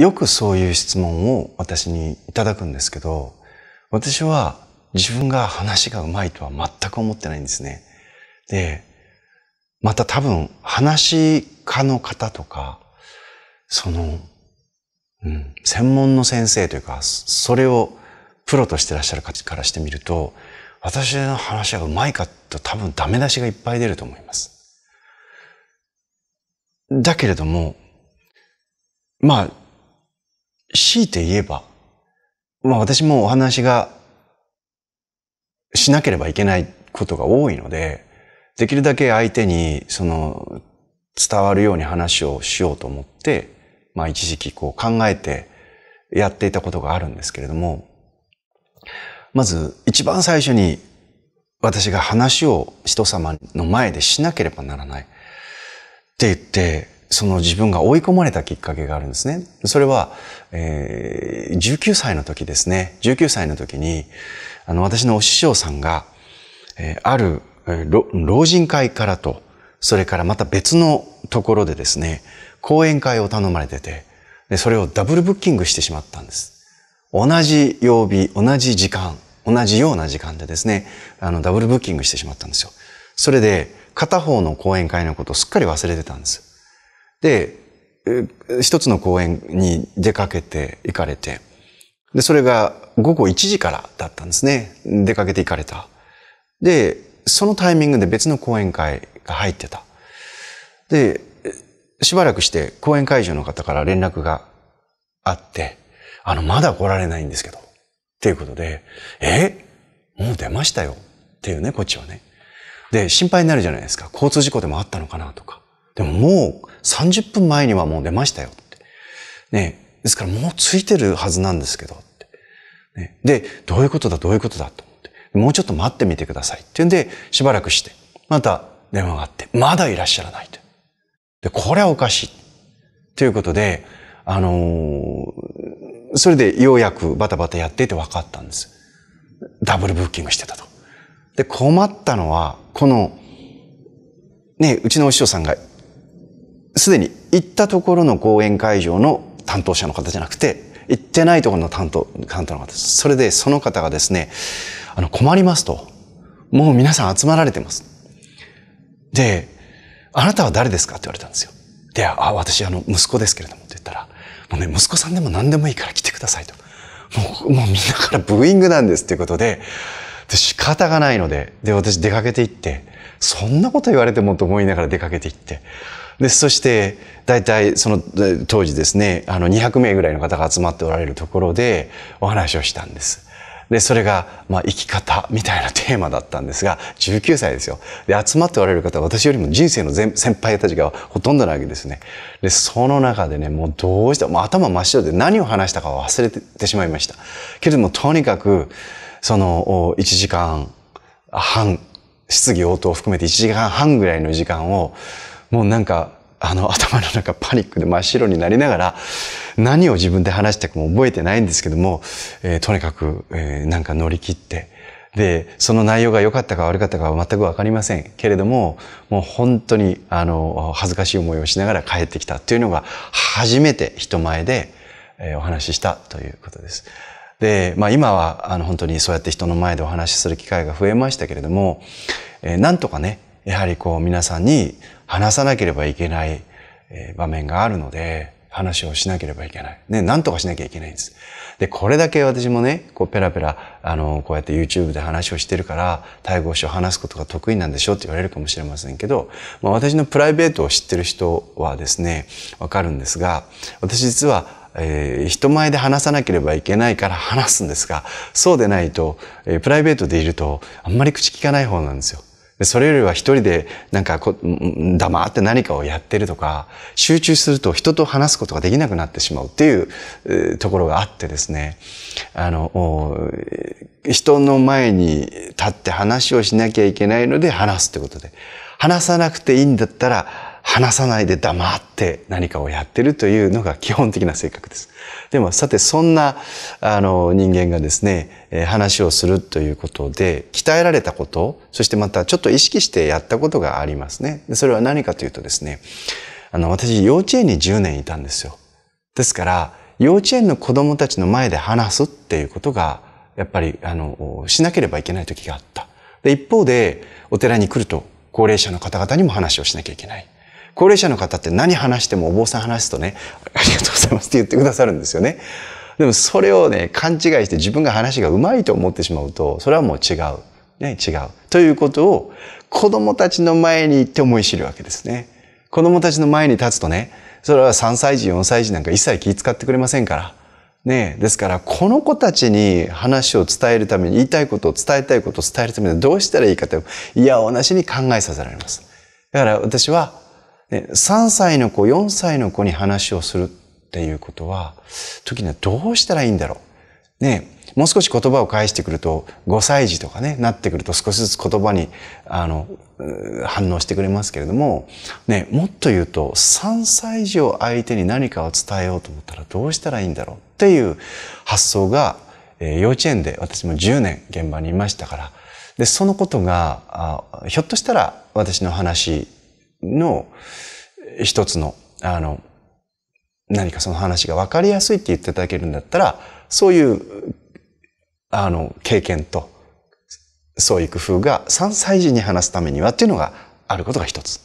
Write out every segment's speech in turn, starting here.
よくそういう質問を私にいただくんですけど、私は自分が話がうまいとは全く思ってないんですね。で、また多分、話家の方とか、その、うん、専門の先生というか、それをプロとしてらっしゃる方からしてみると、私の話がうまいかと多分ダメ出しがいっぱい出ると思います。だけれども、まあ、強いて言えば、まあ私もお話がしなければいけないことが多いので、できるだけ相手にその伝わるように話をしようと思って、まあ一時期こう考えてやっていたことがあるんですけれども、まず一番最初に私が話を人様の前でしなければならないって言って、その自分が追い込まれたきっかけがあるんですね。それは、えー、19歳の時ですね。19歳の時に、あの、私のお師匠さんが、えー、ある、えー、老人会からと、それからまた別のところでですね、講演会を頼まれてて、で、それをダブルブッキングしてしまったんです。同じ曜日、同じ時間、同じような時間でですね、あの、ダブルブッキングしてしまったんですよ。それで、片方の講演会のことをすっかり忘れてたんです。で、一つの公園に出かけて行かれて、で、それが午後1時からだったんですね。出かけて行かれた。で、そのタイミングで別の講演会が入ってた。で、しばらくして講演会場の方から連絡があって、あの、まだ来られないんですけど、っていうことで、えもう出ましたよ。っていうね、こっちはね。で、心配になるじゃないですか。交通事故でもあったのかなとか。でももう30分前にはもう出ましたよって。ねですからもうついてるはずなんですけどって。ね、で、どういうことだどういうことだと思って。もうちょっと待ってみてください。っていうんで、しばらくして、また電話があって、まだいらっしゃらないと。で、これはおかしい。ということで、あのー、それでようやくバタバタやってて分かったんです。ダブルブッキングしてたと。で、困ったのは、この、ね、うちのお師匠さんがすでに行ったところの講演会場の担当者の方じゃなくて、行ってないところの担当、担当の方です。それでその方がですね、あの、困りますと。もう皆さん集まられてます。で、あなたは誰ですかって言われたんですよ。で、あ、私、あの、息子ですけれどもって言ったら、もうね、息子さんでも何でもいいから来てくださいと。もう、もうみんなからブーイングなんですっていうことで、で仕方がないので、で、私出かけていって、そんなこと言われてもと思いながら出かけていって、で、そして、大体その当時ですね、あの200名ぐらいの方が集まっておられるところでお話をしたんです。で、それが、まあ、生き方みたいなテーマだったんですが、19歳ですよ。で、集まっておられる方は私よりも人生の先輩たちがほとんどなわけですね。で、その中でね、もうどうしても頭真っ白で何を話したかを忘れてしまいました。けれども、とにかく、その1時間半、質疑応答を含めて1時間半ぐらいの時間を、もうなんか、あの、頭の中パニックで真っ白になりながら、何を自分で話したかも覚えてないんですけども、えー、とにかく、えー、なんか乗り切って、で、その内容が良かったか悪かったかは全くわかりませんけれども、もう本当に、あの、恥ずかしい思いをしながら帰ってきたというのが、初めて人前で、えー、お話ししたということです。で、まあ今はあの本当にそうやって人の前でお話しする機会が増えましたけれども、えー、なんとかね、やはりこう皆さんに話さなければいけない場面があるので、話をしなければいけない。ね、なんとかしなきゃいけないんです。で、これだけ私もね、こうペラペラ、あの、こうやって YouTube で話をしてるから、対イ語詞を話すことが得意なんでしょうって言われるかもしれませんけど、まあ私のプライベートを知ってる人はですね、わかるんですが、私実はえ人前で話さなければいけないから話すんですが、そうでないと、えプライベートでいると、あんまり口聞かない方なんですよ。それよりは一人で、なんかこ、黙って何かをやってるとか、集中すると人と話すことができなくなってしまうっていう、えところがあってですね、あの、人の前に立って話をしなきゃいけないので話すってことで、話さなくていいんだったら、話さないで黙って何かをやってるというのが基本的な性格です。でも、さて、そんな、あの、人間がですね、え話をするということで、鍛えられたこと、そしてまたちょっと意識してやったことがありますね。それは何かというとですね、あの、私、幼稚園に10年いたんですよ。ですから、幼稚園の子供たちの前で話すっていうことが、やっぱり、あの、しなければいけない時があった。で、一方で、お寺に来ると、高齢者の方々にも話をしなきゃいけない。高齢者の方って何話してもお坊さん話すとね、ありがとうございますって言ってくださるんですよね。でもそれをね、勘違いして自分が話が上手いと思ってしまうと、それはもう違う。ね、違う。ということを子供たちの前に行って思い知るわけですね。子供たちの前に立つとね、それは3歳児、4歳児なんか一切気遣ってくれませんから。ねですから、この子たちに話を伝えるために、言いたいことを伝えたいことを伝えるためにどうしたらいいかという、いや、同じに考えさせられます。だから私は、ね、3歳の子、4歳の子に話をするっていうことは、時にはどうしたらいいんだろう。ね、もう少し言葉を返してくると、5歳児とかね、なってくると少しずつ言葉に、あの、反応してくれますけれども、ね、もっと言うと、3歳児を相手に何かを伝えようと思ったらどうしたらいいんだろうっていう発想が、えー、幼稚園で私も10年現場にいましたから、で、そのことが、あひょっとしたら私の話の一つの、あの、何かその話が分かりやすいって言っていただけるんだったら、そういう、あの、経験と、そういう工夫が3歳児に話すためにはっていうのがあることが一つ。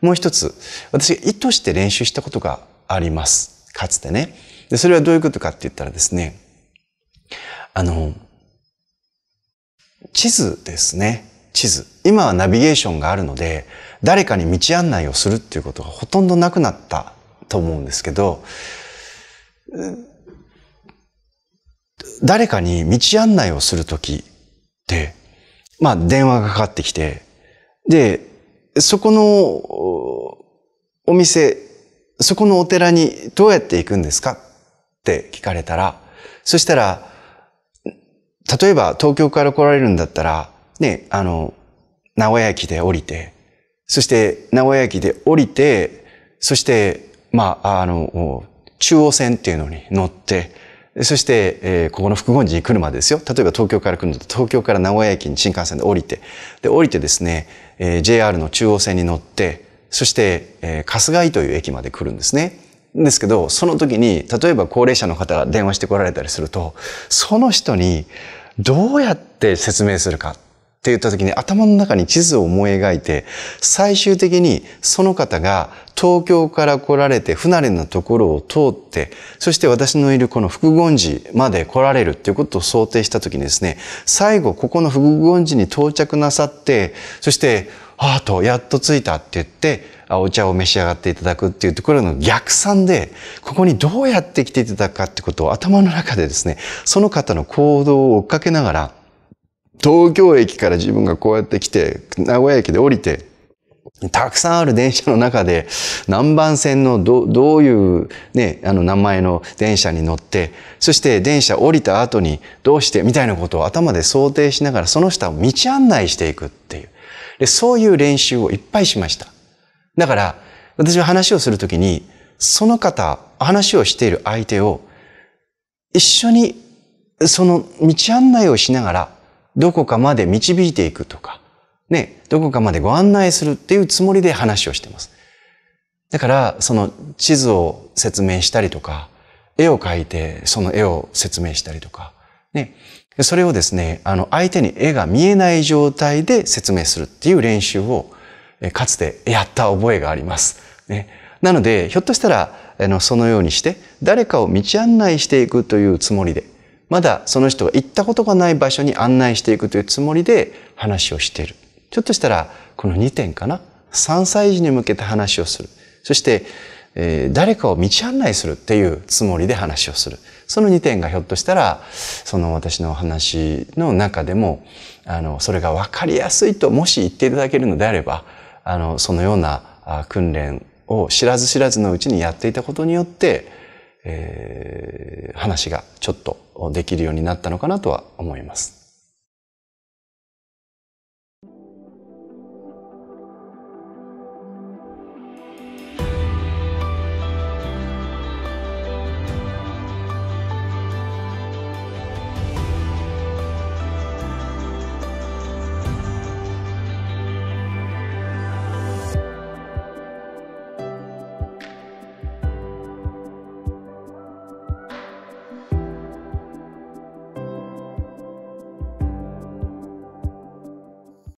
もう一つ、私が意図して練習したことがあります。かつてね。で、それはどういうことかって言ったらですね、あの、地図ですね。地図。今はナビゲーションがあるので、誰かに道案内をするっていうことがほとんどなくなったと思うんですけど、誰かに道案内をするときって、まあ電話がかかってきて、で、そこのお店、そこのお寺にどうやって行くんですかって聞かれたら、そしたら、例えば東京から来られるんだったら、ね、あの、名古屋駅で降りて、そして名古屋駅で降りて、そして、まあ、あの、中央線っていうのに乗って、そして、えー、ここの福本寺に来るまでですよ。例えば東京から来るのと、東京から名古屋駅に新幹線で降りて、で、降りてですね、えー、JR の中央線に乗って、そして、えー、春日井という駅まで来るんですね。ですけど、その時に、例えば高齢者の方が電話してこられたりすると、その人にどうやって説明するか。って言った時に頭の中に地図を思い描いて、最終的にその方が東京から来られて不慣れなところを通って、そして私のいるこの福言寺まで来られるっていうことを想定した時にですね、最後ここの福言寺に到着なさって、そして、ああと、やっと着いたって言って、お茶を召し上がっていただくっていうところの逆算で、ここにどうやって来ていただくかってことを頭の中でですね、その方の行動を追っかけながら、東京駅から自分がこうやって来て、名古屋駅で降りて、たくさんある電車の中で、南蛮線のど、どういうね、あの名前の電車に乗って、そして電車降りた後にどうしてみたいなことを頭で想定しながら、その下を道案内していくっていう。で、そういう練習をいっぱいしました。だから、私は話をするときに、その方、話をしている相手を、一緒にその道案内をしながら、どこかまで導いていくとか、ね、どこかまでご案内するっていうつもりで話をしてます。だから、その地図を説明したりとか、絵を描いてその絵を説明したりとか、ね、それをですね、あの、相手に絵が見えない状態で説明するっていう練習を、かつてやった覚えがあります。ね、なので、ひょっとしたら、あの、そのようにして、誰かを道案内していくというつもりで、まだその人が行ったことがない場所に案内していくというつもりで話をしている。ちょっとしたら、この2点かな。3歳児に向けて話をする。そして、えー、誰かを道案内するっていうつもりで話をする。その2点がひょっとしたら、その私の話の中でも、あの、それが分かりやすいと、もし言っていただけるのであれば、あの、そのような訓練を知らず知らずのうちにやっていたことによって、えー、話がちょっとできるようになったのかなとは思います。